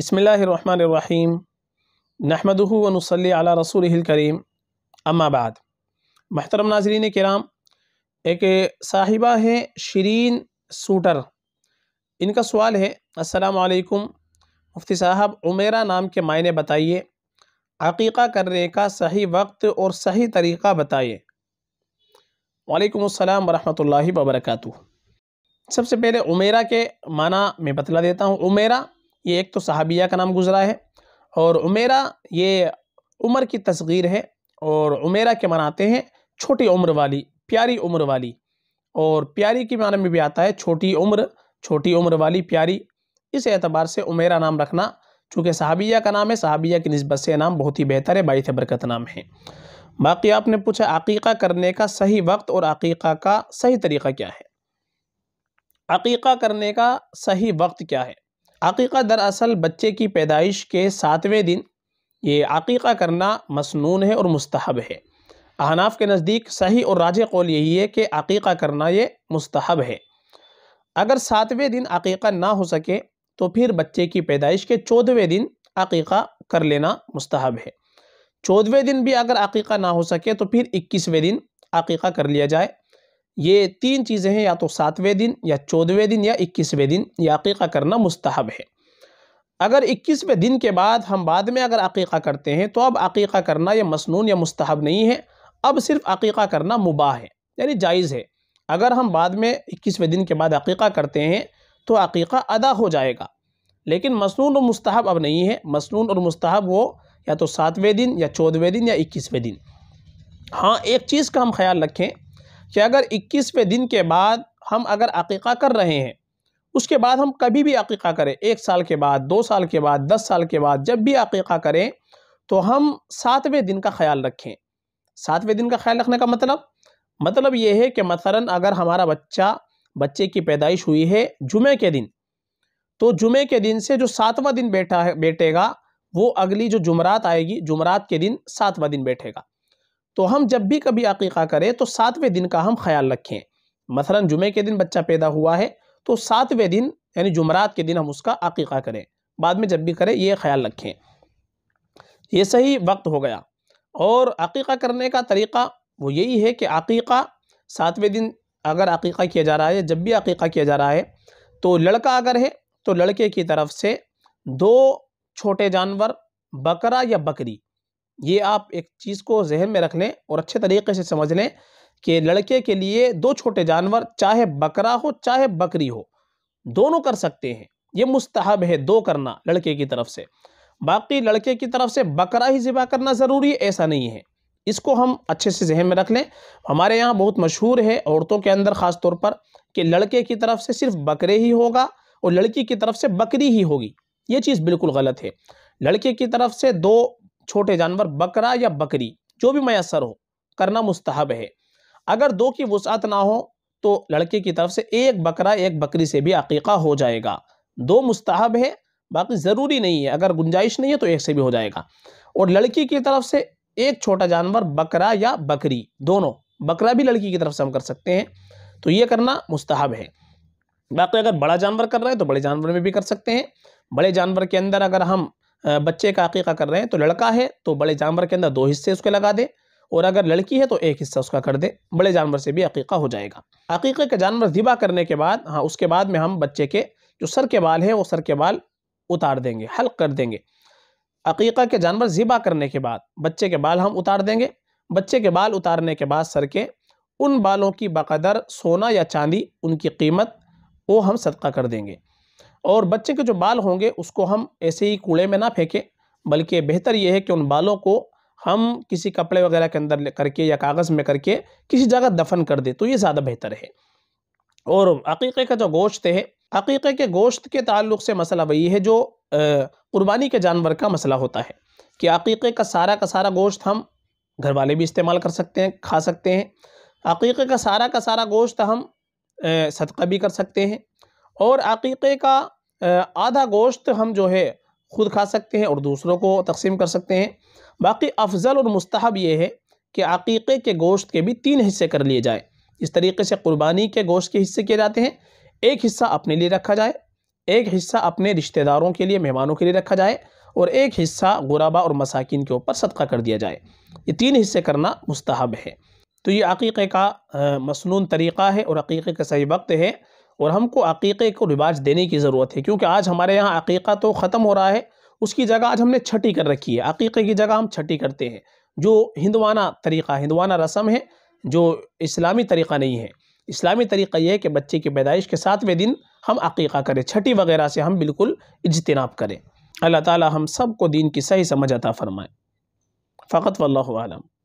बसमीम नहमदनसली अला रसूल करीम अम्माबाद महतरम नाजरीन कराम एक साहिबा हैं शरीन सूटर इनका सवाल है असलकुम मुफ्ती साहब उमेरा नाम के मायने बताइए अकीक़ा करने का सही वक्त और सही तरीक़ा बताइए वालेकुम अस्सलाम वरहमतुल्लाहि सबसे पहले उमेरा के माना मैं बतला देता हूँ उमेरा ये एक तो सहाबिया का नाम गुजरा है और उमेरा ये उम्र की तस्गीर है और उमेरा के मनाते हैं छोटी उम्र वाली प्यारी उम्र वाली और प्यारी के मान में भी आता है छोटी उम्र छोटी उम्र वाली प्यारी इस एतबार से उमेरा नाम रखना चूँकि सहाबिया का नाम है सहाबिया की नस्बत से नाम बहुत ही बेहतर है बाईस बरकत नाम है बाकी आपने पूछा अकीक़ा करने का सही वक्त और अकीक़ा का सही तरीक़ा क्या है अकीक़ा करने का सही वक्त क्या है अकीक़ा दरअसल बच्चे की पैदाइश के सातवें दिन ये अकीक़ा करना मसनून है और मुस्तहब है अहनाफ के नज़दीक सही और राज कौल यही है कि अकीक़ा करना ये मुस्तहब है अगर सातवें दिन अकीक़ा ना हो सके तो फिर बच्चे की पैदाइश के चौदहवें दिन अकीक़ा कर लेना मुस्तहब है चौदहवें दिन भी अगर अकीक़ा ना हो सके तो फिर इक्कीसवें दिन अकीक़ा कर लिया जाए ये तीन चीज़ें हैं या तो सातवें दिन या चौदहवें दिन या इक्कीसवें दिन यह अकीक़ा करना मुस्तहब है अगर इक्कीसवें दिन के बाद हम बाद में अगर अकीक़ा करते हैं तो अब अकीक़ा करना यह मसनून या मुस्तहब नहीं है अब सिर्फ अकीक़ा करना मुबाह है यानी जायज़ है अगर हम बाद में इक्कीसवें दिन के बाद अकीक़ा करते हैं तो अकीक़ा अदा हो जाएगा लेकिन मसनून और मुस्तहब अब नहीं है मसनून और मुस्तहब वो या तो सातवें दिन या चौदहवें दिन या इक्कीसवें दिन हाँ एक चीज़ का हम ख्याल रखें कि अगर इक्कीसवें दिन के बाद हम अगर अकीक़ा कर रहे हैं उसके बाद हम कभी भी अकीक़ा करें एक साल के बाद दो साल के बाद दस साल के बाद जब भी अकीक़ा करें तो हम सातवें दिन का ख्याल रखें सातवें दिन का ख्याल रखने का मतलब मतलब ये है कि मसलन अगर हमारा बच्चा बच्चे की पैदाइश हुई है जुमे के दिन तो जुमे के दिन से जो सातवां दिन बैठा है बैठेगा वो अगली जो जुमरात आएगी जुमरात के दिन सातवां दिन बैठेगा तो हम जब भी कभी अकीक़ा करें तो सातवें दिन का हम ख्याल रखें मसलन जुमे के दिन बच्चा पैदा हुआ है तो सातवें दिन यानी जुमरात के दिन हम उसका अकीक़ा करें बाद में जब भी करें ये ख्याल रखें ये सही वक्त हो गया और अकीक़ा करने का तरीक़ा वो यही है कि अकीक़ा सातवें दिन अगर अकीक़ा किया जा रहा है जब भी अकीक़ा किया जा रहा है तो लड़का अगर है तो लड़के की तरफ से दो छोटे जानवर बकरा या बकरी ये आप एक चीज़ को जहन में रख लें और अच्छे तरीके से समझ लें कि लड़के के लिए दो छोटे जानवर चाहे बकरा हो चाहे बकरी हो दोनों कर सकते हैं ये मुस्तहब है दो करना लड़के की तरफ से बाकी लड़के की तरफ से बकरा ही ज़िबा करना ज़रूरी है ऐसा नहीं है इसको हम अच्छे से जहन में रख लें हमारे यहाँ बहुत मशहूर है औरतों के अंदर ख़ास तौर पर कि लड़के की तरफ से सिर्फ बकरे ही होगा और लड़की की तरफ से बकरी ही होगी ये चीज़ बिल्कुल गलत है लड़के की तरफ से दो छोटे जानवर बकरा या बकरी जो भी मैसर हो करना मुस्तहब है अगर दो की वसात ना हो तो लड़के की तरफ से एक बकरा एक बकरी से भी अकीका हो जाएगा दो मुस्तहब है बाकी ज़रूरी नहीं है अगर गुंजाइश नहीं है तो एक से भी हो जाएगा और लड़की की तरफ से एक छोटा जानवर बकरा या बकरी दोनों बकरा भी लड़की की तरफ से हम कर सकते हैं तो ये करना मुस्तहब है बाकी अगर बड़ा जानवर कर रहे हैं तो बड़े जानवर में भी कर सकते हैं बड़े जानवर के अंदर अगर हम बच्चे का अकीका कर रहे हैं तो लड़का है तो बड़े जानवर के अंदर दो हिस्से उसके लगा दें और अगर लड़की है तो एक हिस्सा उसका कर दें बड़े जानवर से भी अकीका हो जाएगा अकीके का जानवर ज़िबा करने के बाद हाँ उसके बाद में हम बच्चे के जो सर के बाल हैं वो सर के बाल उतार देंगे हल्क कर देंगे अकीका के जानवर ज़िबा करने के बाद बच्चे के बाल हम उतार देंगे बच्चे के बाल उतारने के बाद सर के उन बालों की बाकदर सोना या चांदी उनकी कीमत वो हम सदका कर देंगे और बच्चे के जो बाल होंगे उसको हम ऐसे ही कूड़े में ना फेंकें बल्कि बेहतर ये है कि उन बालों को हम किसी कपड़े वगैरह के अंदर करके या कागज़ में करके किसी जगह दफन कर दें तो ये ज़्यादा बेहतर है और अकीक़े का जो गोश्त है अकीक़े के गोश्त के ताल्लुक से मसला वही है जो कुर्बानी के जानवर का मसला होता है कि अकीक़े का सारा का सारा गोश्त हम घर वाले भी इस्तेमाल कर सकते हैं खा सकते हैं अकीक़े का सारा का सारा गोश्त हम सदका भी कर सकते हैं और अकीक़े का आधा गोश्त हम जो है ख़ुद खा सकते हैं और दूसरों को तकसीम कर सकते हैं बाकी अफजल और मुस्तहब ये है कि अकीक़े के गोश्त के भी तीन हिस्से कर लिए जाए इस तरीके से कुर्बानी के गोश्त के हिस्से किए जाते हैं एक हिस्सा अपने लिए रखा जाए एक हिस्सा अपने रिश्तेदारों के लिए मेहमानों के लिए रखा जाए और एक हिस्सा गुराबा और मसाकिन के ऊपर सदका कर दिया जाए ये तीन हिस्से करना मुस्तहब है तो ये अकीक़े का मसनून तरीक़ा है और अकीक़े का सही वक्त है और हमको अकीक़े को रिवाज देने की ज़रूरत है क्योंकि आज हमारे यहाँ अकीक़ा तो ख़त्म हो रहा है उसकी जगह आज हमने छठी कर रखी है अकीक़े की जगह हम छठी करते हैं जो हिंदवाना तरीक़ा हिंदवाना रस्म है जो इस्लामी तरीक़ा नहीं है इस्लामी तरीक़ा यह है कि बच्चे की पैदाइश के सातवें दिन हम अकीक़ा करें छठी वगैरह से हम बिल्कुल इजतनाब करें अल्लाह ताली हम सब को दीन की सही समझ अता फ़रमाएँ फ़कत वल्लम